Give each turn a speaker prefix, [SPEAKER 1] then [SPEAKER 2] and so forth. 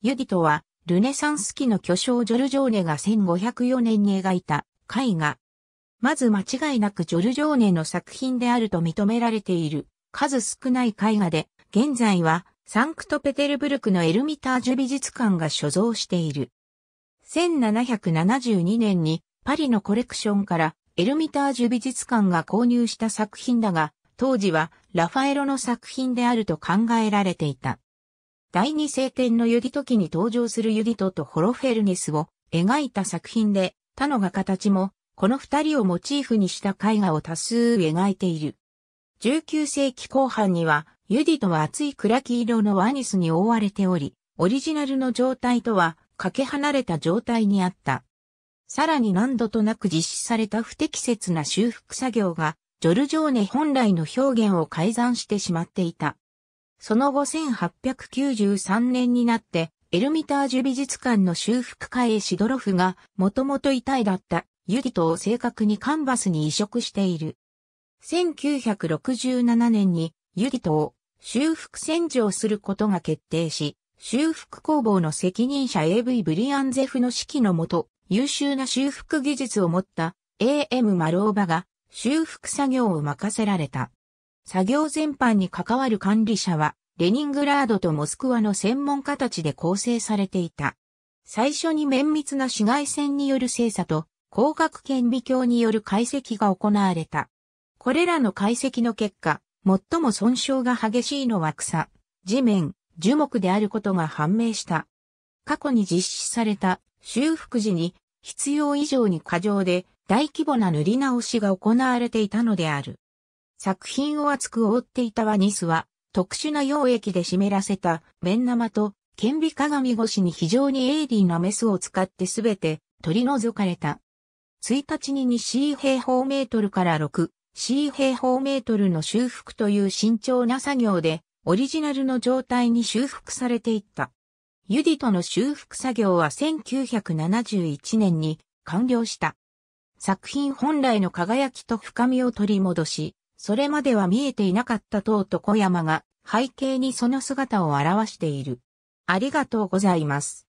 [SPEAKER 1] ユディとは、ルネサンス期の巨匠ジョルジョーネが1504年に描いた絵画。まず間違いなくジョルジョーネの作品であると認められている数少ない絵画で、現在はサンクトペテルブルクのエルミタージュ美術館が所蔵している。1772年にパリのコレクションからエルミタージュ美術館が購入した作品だが、当時はラファエロの作品であると考えられていた。第二聖典のユディト記に登場するユディトとホロフェルネスを描いた作品で、他の画家たちも、この二人をモチーフにした絵画を多数描いている。19世紀後半には、ユディトは厚い暗黄色のワニスに覆われており、オリジナルの状態とは、かけ離れた状態にあった。さらに何度となく実施された不適切な修復作業が、ジョルジョーネ本来の表現を改ざんしてしまっていた。その後1893年になって、エルミタージュ美術館の修復家へシドロフが、もともと遺体だったユディトを正確にカンバスに移植している。1967年にユディトを修復洗浄することが決定し、修復工房の責任者 AV ブリアンゼフの指揮のもと、優秀な修復技術を持った AM マローバが修復作業を任せられた。作業全般に関わる管理者は、レニングラードとモスクワの専門家たちで構成されていた。最初に綿密な紫外線による精査と、光学顕微鏡による解析が行われた。これらの解析の結果、最も損傷が激しいのは草、地面、樹木であることが判明した。過去に実施された修復時に必要以上に過剰で大規模な塗り直しが行われていたのである。作品を厚く覆っていたワニスは、特殊な溶液で湿らせた、面生と、顕微鏡越しに非常に鋭利なメスを使ってすべて取り除かれた。1日に 2C 平方メートルから 6C 平方メートルの修復という慎重な作業で、オリジナルの状態に修復されていった。ユディとの修復作業は1971年に完了した。作品本来の輝きと深みを取り戻し、それまでは見えていなかった塔と小山が背景にその姿を表している。ありがとうございます。